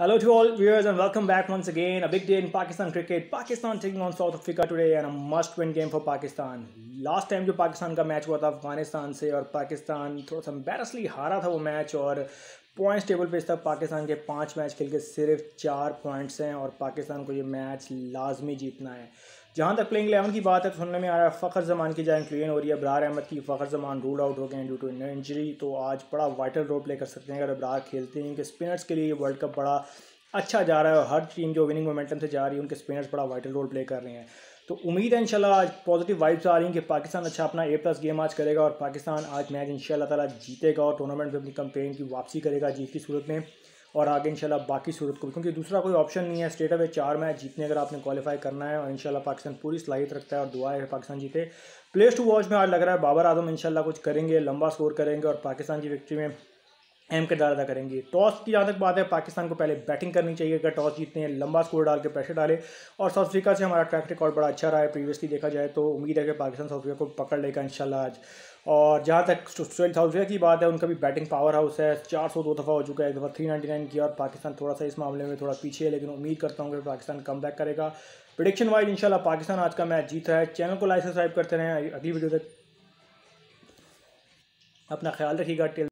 Hello to all viewers and welcome back once again. A big day in Pakistan cricket. Pakistan taking on South Africa today and a must-win game for Pakistan. Last time जो Pakistan का match हुआ Afghanistan, Afghanistan से Pakistan Pakistan थोड़ा सा एम्बेरसली हारा था points table पे इस तक पाकिस्तान के पाँच मैच खेल के सिर्फ चार पॉइंट्स हैं और पाकिस्तान को ये मैच लाजमी जीतना है जहाँ तक प्लेइंग एलेवन की बात है तो सुनने में आ रहा है फ़खर जमान की जहाँ इंक्लूजन हो रही है अबरार अहमद की फ़खर जमान रूल आउट हो गए हैं ड्यू टू इंजरी तो आज बड़ा वाइटल रोल प्ले कर सकते हैं अगर अब्रार खेलते हैं कि स्पिनर्स के लिए वर्ल्ड कप बड़ा अच्छा जा रहा है और हर टीम जो विनिंग मोमेंटम से जा रही है उनके स्पिनर्स बड़ा वाइटल रोल प्ले कर रहे हैं तो उम्मीद है इंशाल्लाह आज पॉजिटिव वाइब्स आ रही हैं कि पाकिस्तान अच्छा अपना ए प्लस गेम आज करेगा और पाकिस्तान आज मैच इंशाल्लाह ताला जीतेगा और टूर्नामेंट में अपनी कंपेन की वापसी करेगा जीत की सूरत में और आगे इंशाल्लाह बाकी सूरत को क्योंकि दूसरा कोई ऑप्शन नहीं है स्टेट अवे चार मैच जीतने अगर आपने क्वालिफाई करना है और इंशाल्लाह पाकिस्तान पूरी सलाहित रखता है और दुआ है पाकिस्तान जीते प्लेस टू वॉच में आज लग रहा है बाबर आजम इनशाला कुछ करेंगे लंबा स्कोर करेंगे और पाकिस्तान की विक्ट्री में अहम किरदार अदा करेंगे टॉस की जहाँ तक बात है पाकिस्तान को पहले बैटिंग करनी चाहिए अगर टॉस जीतते हैं लंबा स्कोर डाल के प्रेशर डाले और साउथ अफ्रीका से हमारा ट्रैक रिकॉर्ड बड़ा अच्छा रहा है प्रीवियसली देखा जाए तो उम्मीद है कि पाकिस्तान साउथ अफ्रीका को पकड़ लेगा शाला आज और जहाँ तक स्वेल साउथ अफ्रीका की बात है उनका भी बैटिंग पावर हाउस है चार सौ दो दफ़ा हो चुका है एक दफ़ा थ्री नाइन्टी नाइन किया और पाकिस्तान थोड़ा सा इस मामले में थोड़ा पीछे है लेकिन उम्मीद करता हूँ कि पाकिस्तान कम बैक करेगा प्रडिक्शन वाइज इनशाला पाकिस्तान आज का मैच जीत रहा है चैनल को लाइक सब्सक्राइब करते रहें अगली वीडियो तक अपना ख्याल रखिएगा